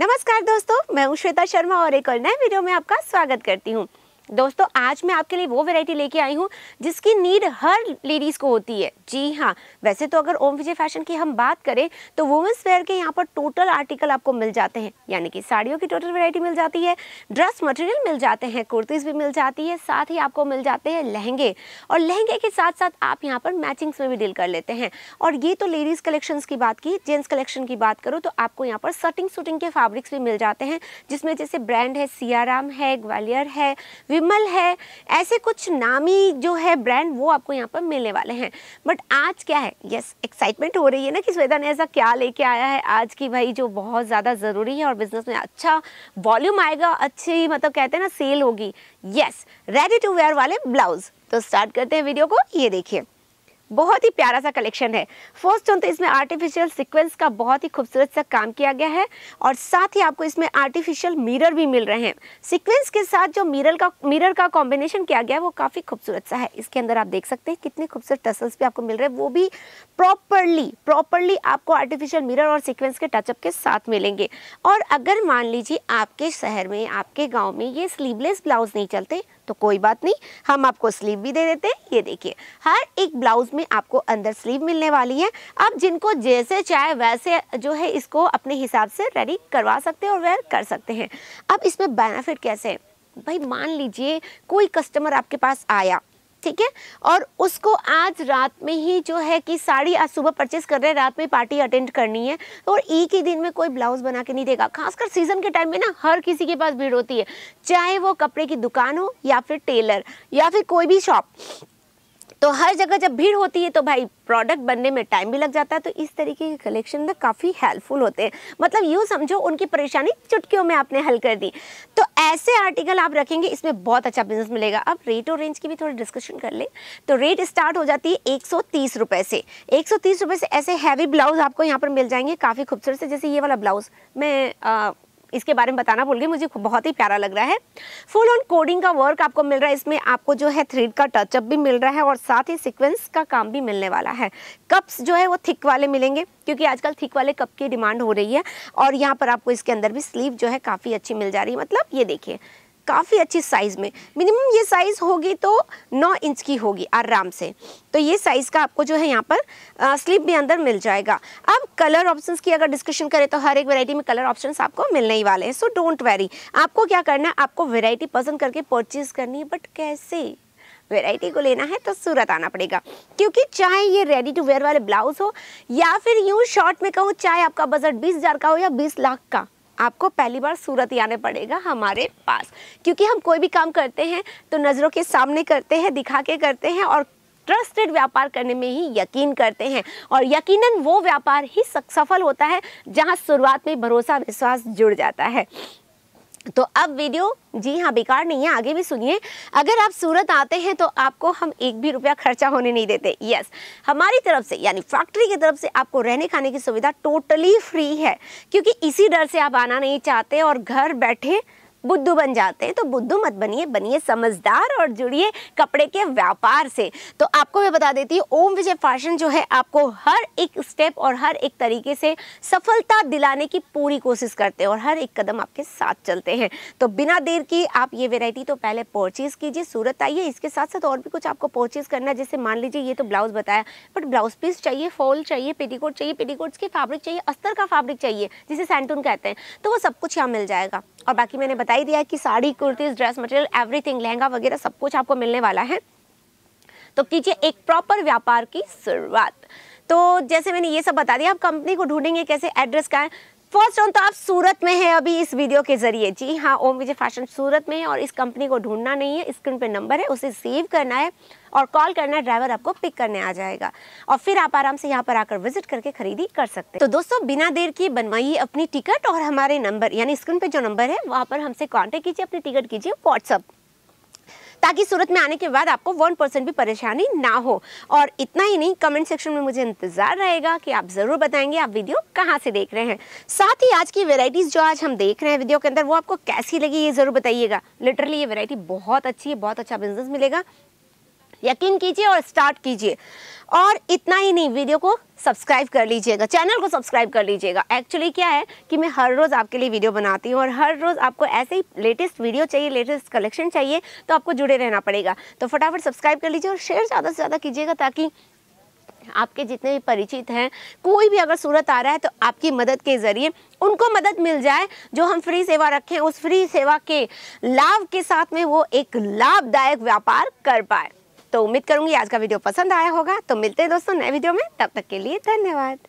नमस्कार दोस्तों मैं हूँ श्वेता शर्मा और एक और नए वीडियो में आपका स्वागत करती हूँ दोस्तों आज मैं आपके लिए वो वैरायटी लेके आई हूँ जिसकी नीड हर लेडीज़ को होती है जी हाँ वैसे तो अगर ओम विजय फैशन की हम बात करें तो वुमेंस वेयर के यहाँ पर टोटल आर्टिकल आपको मिल जाते हैं यानी कि साड़ियों की टोटल वैरायटी मिल जाती है ड्रेस मटेरियल मिल जाते हैं कुर्तीज़ भी मिल जाती है साथ ही आपको मिल जाते हैं लहंगे और लहंगे के साथ साथ आप यहाँ पर मैचिंग्स में भी डील कर लेते हैं और ये तो लेडीज़ कलेक्शन की बात की जेंट्स कलेक्शन की बात करो तो आपको यहाँ पर सटिंग सुटिंग के फैब्रिक्स भी मिल जाते हैं जिसमें जैसे ब्रांड है सियाराम है ग्वालियर है विमल है ऐसे कुछ नामी जो है ब्रांड वो आपको यहाँ पर मिलने वाले हैं बट आज क्या है यस एक्साइटमेंट हो रही है ना कि स्वेदा ने ऐसा क्या लेके आया है आज की भाई जो बहुत ज़्यादा ज़रूरी है और बिजनेस में अच्छा वॉल्यूम आएगा अच्छी मतलब कहते हैं ना सेल होगी यस रेडी टू वेयर वाले ब्लाउज तो स्टार्ट करते हैं वीडियो को ये देखिए बहुत ही प्यारा सा कलेक्शन है फर्स्ट स्टोन तो इसमें आर्टिफिशियल सीक्वेंस का बहुत ही खूबसूरत सा काम किया गया है और साथ ही आपको इसमें आर्टिफिशियल मिरर भी मिल रहे हैं सीक्वेंस के साथ जो मिरर का मिरर का कॉम्बिनेशन किया गया है वो काफ़ी खूबसूरत सा है इसके अंदर आप देख सकते हैं कितने खूबसूरत टसल्स भी आपको मिल रहे हैं वो भी प्रॉपरली प्रॉपरली आपको आर्टिफिशियल मिररर और सिक्वेंस के टचअप के साथ मिलेंगे और अगर मान लीजिए आपके शहर में आपके गाँव में ये स्लीवलेस ब्लाउज नहीं चलते तो कोई बात नहीं हम आपको स्लीव भी दे देते हैं ये देखिए हर एक ब्लाउज में आपको अंदर स्लीव मिलने वाली है आप जिनको जैसे चाहे वैसे जो है इसको अपने हिसाब से रेडी करवा सकते हैं और वेयर कर सकते हैं अब इसमें बेनिफिट कैसे है भाई मान लीजिए कोई कस्टमर आपके पास आया ठीक है और उसको आज रात में ही जो है कि साड़ी आज सुबह परचेस कर रहे हैं रात में पार्टी अटेंड करनी है तो और एक ही दिन में कोई ब्लाउज बना के नहीं देगा खासकर सीजन के टाइम में ना हर किसी के पास भीड़ होती है चाहे वो कपड़े की दुकान हो या फिर टेलर या फिर कोई भी शॉप तो हर जगह जब भीड़ होती है तो भाई प्रोडक्ट बनने में टाइम भी लग जाता है तो इस तरीके के कलेक्शन में काफ़ी हेल्पफुल होते हैं मतलब यूँ समझो उनकी परेशानी चुटकियों में आपने हल कर दी तो ऐसे आर्टिकल आप रखेंगे इसमें बहुत अच्छा बिजनेस मिलेगा अब रेट और रेंज की भी थोड़ी डिस्कशन कर लें तो रेट स्टार्ट हो जाती है एक सौ से एक सौ से ऐसे हैवी ब्लाउज आपको यहाँ पर मिल जाएंगे काफ़ी खूबसूरत से जैसे ये वाला ब्लाउज मैं आ, इसके बारे में बताना भूल गई मुझे बहुत ही प्यारा लग रहा है फुल ऑन कोडिंग का वर्क आपको मिल रहा है इसमें आपको जो है थ्रेड का टचअप भी मिल रहा है और साथ ही सिक्वेंस का काम भी मिलने वाला है कप्स जो है वो थिक वाले मिलेंगे क्योंकि आजकल थिक वाले कप की डिमांड हो रही है और यहाँ पर आपको इसके अंदर भी स्लीव जो है काफ़ी अच्छी मिल जा रही है मतलब ये देखिए काफ़ी अच्छी साइज़ में मिनिमम ये साइज़ होगी तो नौ इंच की होगी आराम से तो ये साइज़ का आपको जो है यहाँ पर स्लीप भी अंदर मिल जाएगा अब कलर ऑप्शंस की अगर डिस्कशन करें तो हर एक वैरायटी में कलर ऑप्शंस आपको मिलने ही वाले हैं सो डोंट वेरी आपको क्या करना है आपको वेराइटी पसंद करके परचेज़ करनी है बट कैसे वेराइटी को लेना है तो सूरत आना पड़ेगा क्योंकि चाहे ये रेडी टू वेयर वाले ब्लाउज हो या फिर यूँ शॉर्ट में कहूँ चाहे आपका बजट बीस हज़ार का हो या बीस लाख का आपको पहली बार सूरत ही पड़ेगा हमारे पास क्योंकि हम कोई भी काम करते हैं तो नज़रों के सामने करते हैं दिखा के करते हैं और ट्रस्टेड व्यापार करने में ही यकीन करते हैं और यकीनन वो व्यापार ही सफल होता है जहां शुरुआत में भरोसा विश्वास जुड़ जाता है तो अब वीडियो जी हाँ बेकार नहीं है आगे भी सुनिए अगर आप सूरत आते हैं तो आपको हम एक भी रुपया खर्चा होने नहीं देते यस हमारी तरफ से यानी फैक्ट्री की तरफ से आपको रहने खाने की सुविधा टोटली फ्री है क्योंकि इसी डर से आप आना नहीं चाहते और घर बैठे बुद्धू बन जाते हैं तो बुद्धू मत बनिए बनिए समझदार और जुड़िए कपड़े के व्यापार से तो आपको मैं बता देती हूँ ओम विजय फैशन जो है आपको हर एक स्टेप और हर एक तरीके से सफलता दिलाने की पूरी कोशिश करते हैं और हर एक कदम आपके साथ चलते हैं तो बिना देर की आप ये वेराइटी तो पहले परचेज़ कीजिए सूरत आइए इसके साथ साथ और भी कुछ आपको परचेज़ करना जैसे मान लीजिए ये तो ब्लाउज़ बताया बट ब्लाउज़ पीस चाहिए फॉल चाहिए पेटीकोट चाहिए पेटीकोट्स के फैब्रिक चाहिए अस्तर का फैब्रिक चाहिए जिसे सैंटून कहते हैं तो वो सब कुछ यहाँ मिल जाएगा और बाकी मैंने बताई दिया है कि sari kurtis dress material everything lehenga वगैरह सब कुछ आपको मिलने वाला है तो कीजिए एक प्रॉपर व्यापार की शुरुआत तो जैसे मैंने ये सब बता दिया आप कंपनी को ढूंढेंगे कैसे एड्रेस का है फर्स्ट ऑन तो आप सूरत में हैं अभी इस वीडियो के जरिए जी हाँ ओम विजय फैशन सूरत में है और इस कंपनी को ढूंढना नहीं है स्क्रीन पे नंबर है उसे सेव करना है और कॉल करना है ड्राइवर आपको पिक करने आ जाएगा और फिर आप आराम से यहाँ पर आकर विजिट करके खरीदी कर सकते हैं तो दोस्तों बिना देर के बनवाइए अपनी टिकट और हमारे नंबर यानी स्क्रीन पे जो नंबर है वहाँ पर हमसे कॉन्टेक्ट कीजिए अपनी टिकट कीजिए व्हाट्सअप ताकि सूरत में आने के बाद आपको वन परसेंट भी परेशानी ना हो और इतना ही नहीं कमेंट सेक्शन में मुझे इंतज़ार रहेगा कि आप ज़रूर बताएंगे आप वीडियो कहाँ से देख रहे हैं साथ ही आज की वेराइटीज़ जो आज हम देख रहे हैं वीडियो के अंदर वो आपको कैसी लगी ये ज़रूर बताइएगा लिटरली ये वेरायटी बहुत अच्छी है बहुत अच्छा बिजनेस मिलेगा यकीन कीजिए और स्टार्ट कीजिए और इतना ही नहीं वीडियो को सब्सक्राइब कर लीजिएगा चैनल को सब्सक्राइब कर लीजिएगा एक्चुअली क्या है कि मैं हर रोज़ आपके लिए वीडियो बनाती हूँ और हर रोज़ आपको ऐसे ही लेटेस्ट वीडियो चाहिए लेटेस्ट कलेक्शन चाहिए तो आपको जुड़े रहना पड़ेगा तो फटाफट सब्सक्राइब कर लीजिए और शेयर ज़्यादा से ज़्यादा कीजिएगा ताकि आपके जितने भी परिचित हैं कोई भी अगर सूरत आ रहा है तो आपकी मदद के ज़रिए उनको मदद मिल जाए जो हम फ्री सेवा रखें उस फ्री सेवा के लाभ के साथ में वो एक लाभदायक व्यापार कर पाए तो उम्मीद करूंगी आज का वीडियो पसंद आया होगा तो मिलते हैं दोस्तों नए वीडियो में तब तक के लिए धन्यवाद